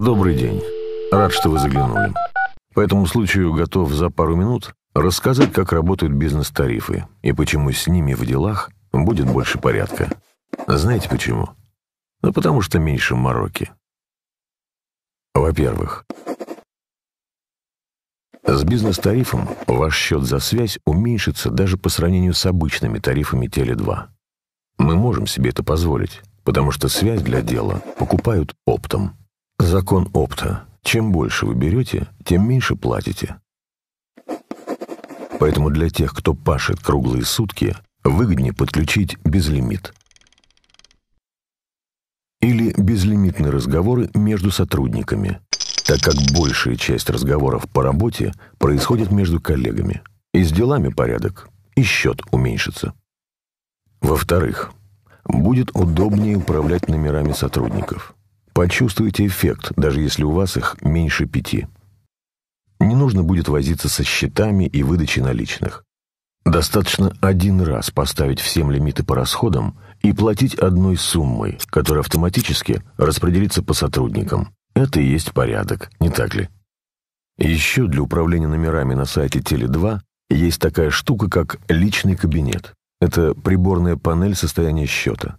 Добрый день. Рад, что вы заглянули. По этому случаю готов за пару минут рассказать, как работают бизнес-тарифы и почему с ними в делах будет больше порядка. Знаете почему? Ну, потому что меньше мороки. Во-первых, с бизнес-тарифом ваш счет за связь уменьшится даже по сравнению с обычными тарифами Теле2. Мы можем себе это позволить, потому что связь для дела покупают оптом. Закон опта. Чем больше вы берете, тем меньше платите. Поэтому для тех, кто пашет круглые сутки, выгоднее подключить безлимит. Или безлимитные разговоры между сотрудниками, так как большая часть разговоров по работе происходит между коллегами. И с делами порядок, и счет уменьшится. Во-вторых, будет удобнее управлять номерами сотрудников – Почувствуйте эффект, даже если у вас их меньше пяти. Не нужно будет возиться со счетами и выдачей наличных. Достаточно один раз поставить всем лимиты по расходам и платить одной суммой, которая автоматически распределится по сотрудникам. Это и есть порядок, не так ли? Еще для управления номерами на сайте Теле2 есть такая штука, как личный кабинет. Это приборная панель состояния счета.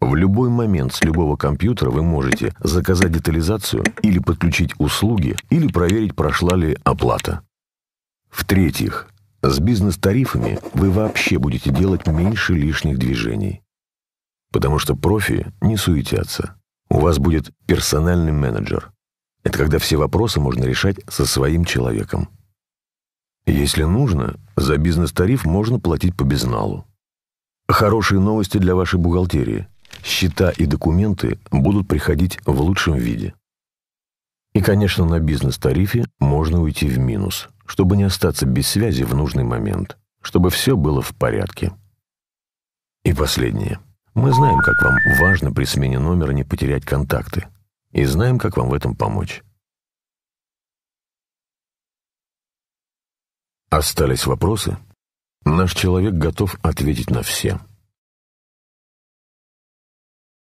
В любой момент с любого компьютера вы можете заказать детализацию или подключить услуги, или проверить, прошла ли оплата. В-третьих, с бизнес-тарифами вы вообще будете делать меньше лишних движений. Потому что профи не суетятся. У вас будет персональный менеджер. Это когда все вопросы можно решать со своим человеком. Если нужно, за бизнес-тариф можно платить по безналу. Хорошие новости для вашей бухгалтерии – счета и документы будут приходить в лучшем виде. И, конечно, на бизнес-тарифе можно уйти в минус, чтобы не остаться без связи в нужный момент, чтобы все было в порядке. И последнее. Мы знаем, как вам важно при смене номера не потерять контакты, и знаем, как вам в этом помочь. Остались вопросы? Наш человек готов ответить на все.